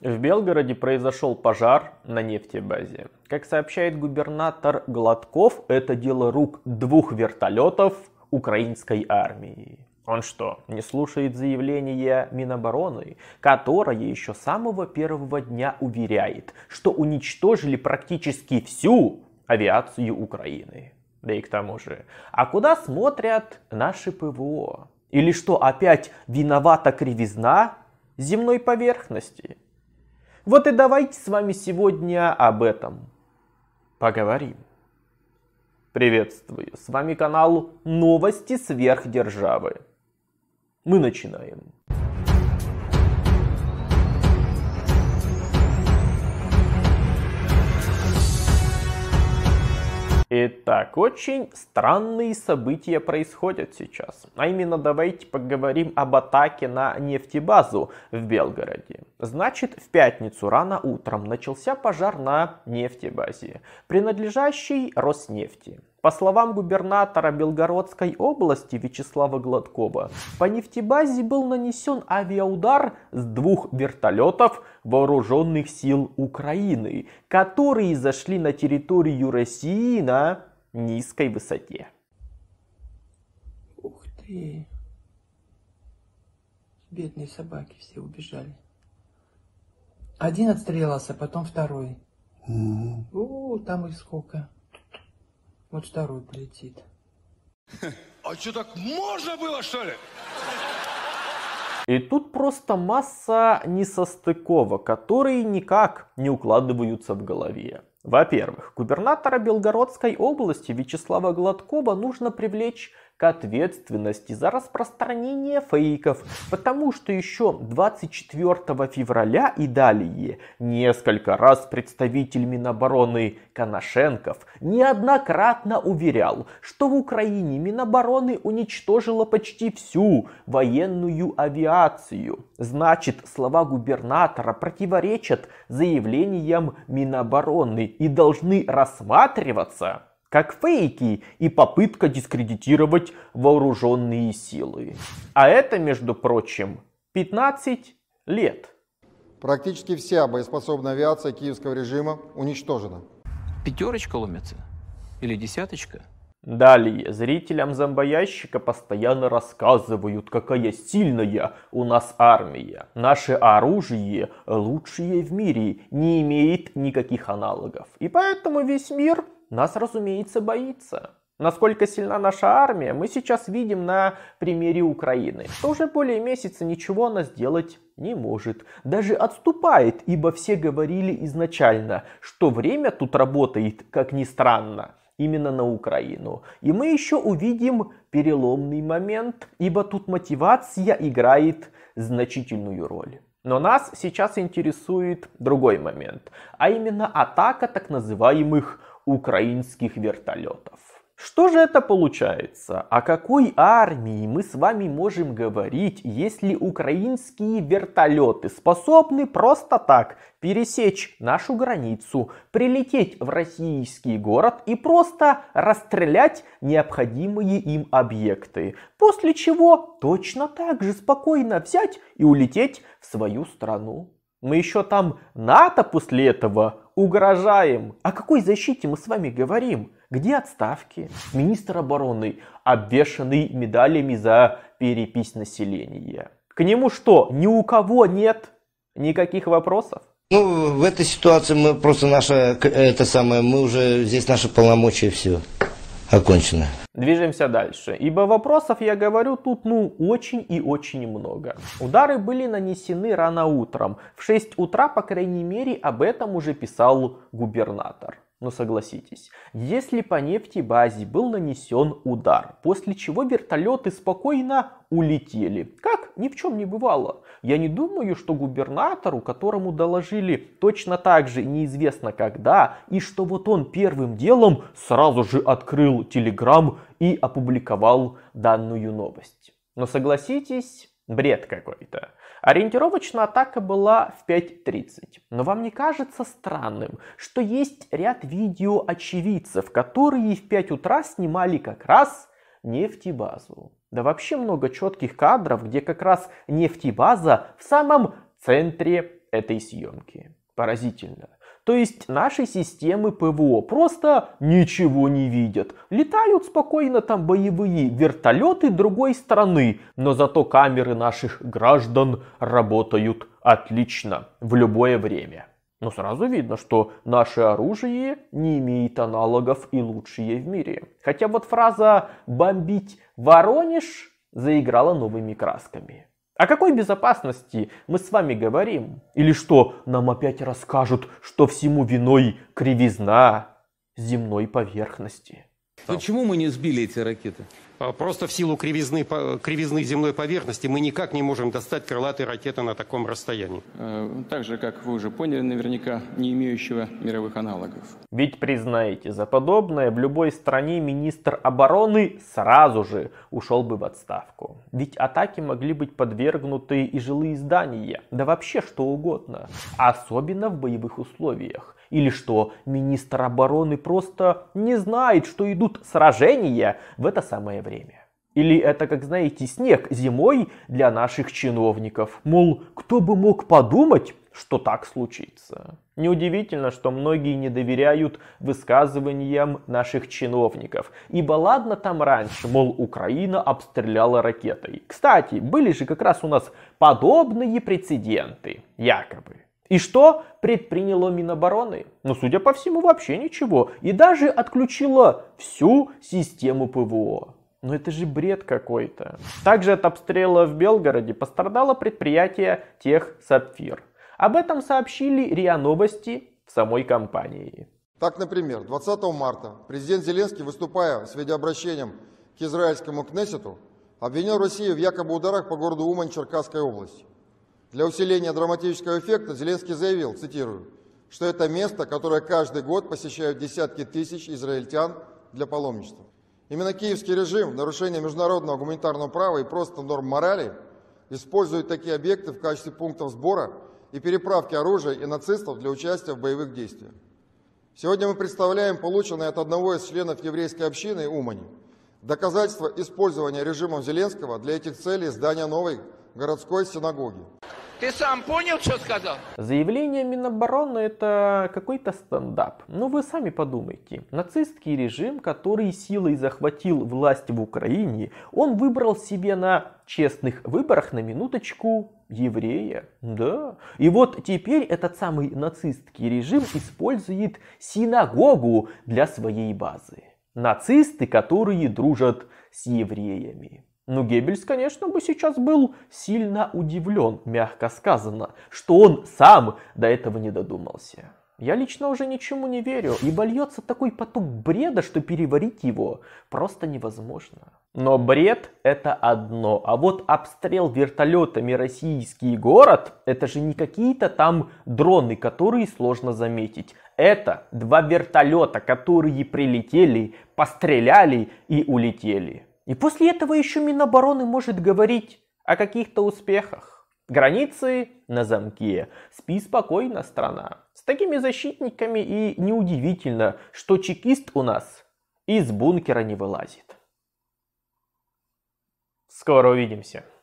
В Белгороде произошел пожар на нефтебазе. Как сообщает губернатор Гладков, это дело рук двух вертолетов украинской армии. Он что, не слушает заявления Минобороны, которая еще с самого первого дня уверяет, что уничтожили практически всю авиацию Украины? Да и к тому же, а куда смотрят наши ПВО? Или что опять виновата кривизна земной поверхности? Вот и давайте с вами сегодня об этом поговорим. Приветствую, с вами канал Новости сверхдержавы. Мы начинаем. Итак, очень странные события происходят сейчас. А именно давайте поговорим об атаке на нефтебазу в Белгороде. Значит, в пятницу рано утром начался пожар на нефтебазе, принадлежащей Роснефти. По словам губернатора Белгородской области Вячеслава Гладкова, по нефтебазе был нанесен авиаудар с двух вертолетов вооруженных сил Украины, которые зашли на территорию России на низкой высоте. Ух ты! Бедные собаки все убежали. Один отстрелился, потом второй. Угу. О, там их сколько. Вот второй полетит. А что, так можно было, что ли? И тут просто масса несостыковок, которые никак не укладываются в голове. Во-первых, губернатора Белгородской области Вячеслава Гладкова нужно привлечь к ответственности за распространение фейков, потому что еще 24 февраля и далее несколько раз представитель Минобороны Коношенков неоднократно уверял, что в Украине Минобороны уничтожила почти всю военную авиацию. Значит, слова губернатора противоречат заявлениям Минобороны и должны рассматриваться как фейки и попытка дискредитировать вооруженные силы. А это, между прочим, 15 лет. Практически вся боеспособная авиация киевского режима уничтожена. Пятерочка ломится? Или десяточка? Далее, зрителям зомбоящика постоянно рассказывают, какая сильная у нас армия. Наше оружие лучшее в мире, не имеет никаких аналогов. И поэтому весь мир нас, разумеется, боится. Насколько сильна наша армия, мы сейчас видим на примере Украины, что уже более месяца ничего она сделать не может. Даже отступает, ибо все говорили изначально, что время тут работает, как ни странно, именно на Украину. И мы еще увидим переломный момент, ибо тут мотивация играет значительную роль. Но нас сейчас интересует другой момент, а именно атака так называемых украинских вертолетов. Что же это получается? О какой армии мы с вами можем говорить, если украинские вертолеты способны просто так пересечь нашу границу, прилететь в российский город и просто расстрелять необходимые им объекты, после чего точно так же спокойно взять и улететь в свою страну? Мы еще там НАТО после этого угрожаем. О какой защите мы с вами говорим? Где отставки? Министр обороны, обвешанный медалями за перепись населения. К нему что, ни у кого нет никаких вопросов? Ну, в этой ситуации мы просто наша, это самое, мы уже, здесь наши полномочия, все, окончено. Движемся дальше, ибо вопросов, я говорю, тут ну очень и очень много. Удары были нанесены рано утром. В 6 утра, по крайней мере, об этом уже писал губернатор. Но согласитесь, если по нефтебазе был нанесен удар, после чего вертолеты спокойно улетели, как ни в чем не бывало. Я не думаю, что губернатору, которому доложили точно так же неизвестно когда, и что вот он первым делом сразу же открыл телеграм и опубликовал данную новость. Но согласитесь, Бред какой-то. Ориентировочно атака была в 5.30. Но вам не кажется странным, что есть ряд видео очевидцев, которые в 5 утра снимали как раз нефтебазу? Да вообще много четких кадров, где как раз нефтебаза в самом центре этой съемки. Поразительно. То есть наши системы ПВО просто ничего не видят. Летают спокойно там боевые вертолеты другой страны, но зато камеры наших граждан работают отлично в любое время. Но ну, сразу видно, что наше оружие не имеет аналогов и лучшее в мире. Хотя вот фраза «бомбить Воронеж» заиграла новыми красками. О какой безопасности мы с вами говорим? Или что нам опять расскажут, что всему виной кривизна земной поверхности? стал. Почему мы не сбили эти ракеты? А, просто в силу кривизны, кривизны земной поверхности мы никак не можем достать крылатые ракеты на таком расстоянии. Э, так же, как вы уже поняли, наверняка не имеющего мировых аналогов. Ведь признаете, за подобное в любой стране министр обороны сразу же ушел бы в отставку. Ведь атаки могли быть подвергнуты и жилые здания, да вообще что угодно. Особенно в боевых условиях. Или что министр обороны просто не знает, что идут сражения в это самое время. Или это, как знаете, снег зимой для наших чиновников. Мол, кто бы мог подумать, что так случится. Неудивительно, что многие не доверяют высказываниям наших чиновников. Ибо ладно там раньше, мол, Украина обстреляла ракетой. Кстати, были же как раз у нас подобные прецеденты, якобы. И что предприняло Минобороны? Ну, судя по всему, вообще ничего. И даже отключило всю систему ПВО. Но это же бред какой-то. Также от обстрела в Белгороде пострадало предприятие Тех Сапфир. Об этом сообщили РИА Новости в самой компании. Так, например, 20 марта президент Зеленский, выступая с видеообращением к израильскому Кнессету, обвинил Россию в якобы ударах по городу Умань Черкасской области. Для усиления драматического эффекта Зеленский заявил, цитирую, что это место, которое каждый год посещают десятки тысяч израильтян для паломничества. Именно киевский режим в нарушении международного гуманитарного права и просто норм морали использует такие объекты в качестве пунктов сбора и переправки оружия и нацистов для участия в боевых действиях. Сегодня мы представляем полученные от одного из членов еврейской общины Умани доказательства использования режимом Зеленского для этих целей здания новой городской синагоги. Ты сам понял, что сказал? Заявление Минобороны это какой-то стендап. Ну вы сами подумайте. Нацистский режим, который силой захватил власть в Украине, он выбрал себе на честных выборах на минуточку еврея. Да. И вот теперь этот самый нацистский режим использует синагогу для своей базы. Нацисты, которые дружат с евреями. Но ну, Геббельс, конечно, бы сейчас был сильно удивлен, мягко сказано, что он сам до этого не додумался. Я лично уже ничему не верю, и льется такой поток бреда, что переварить его просто невозможно. Но бред – это одно, а вот обстрел вертолетами российский город – это же не какие-то там дроны, которые сложно заметить. Это два вертолета, которые прилетели, постреляли и улетели. И после этого еще Минобороны может говорить о каких-то успехах. Границы на замке. Спи спокойно, страна. С такими защитниками и неудивительно, что чекист у нас из бункера не вылазит. Скоро увидимся.